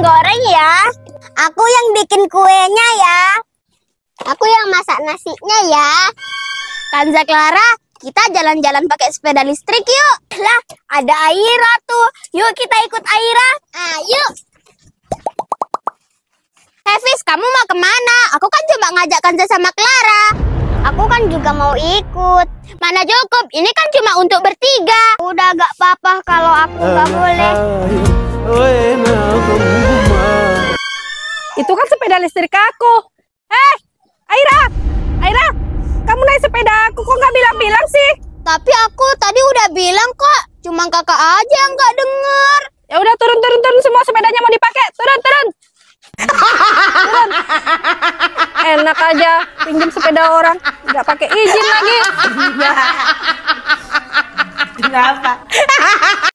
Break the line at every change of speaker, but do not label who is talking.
goreng ya. Aku yang bikin kuenya ya. Aku yang masak nasinya ya. Kanza Clara, kita jalan-jalan pakai sepeda listrik yuk. Lah, ada Aira tuh. Yuk kita ikut Aira. Ayo. Hafiz, eh, kamu mau kemana? Aku kan cuma ngajak Kanza sama Clara. Aku kan juga mau ikut. Mana cukup, ini kan cuma untuk bertiga. Udah gak apa-apa kalau aku gak eh, boleh. Eh,
Itu kan sepeda listrik aku. Eh, Aira, Aira, kamu naik sepeda aku kok nggak bilang-bilang sih? Tapi aku tadi udah bilang kok, cuma kakak aja yang nggak denger. Ya udah turun turun turun semua sepedanya mau dipakai, turun turun. turun. Enak aja pinjam sepeda orang, nggak pakai izin lagi. Iya. Kenapa?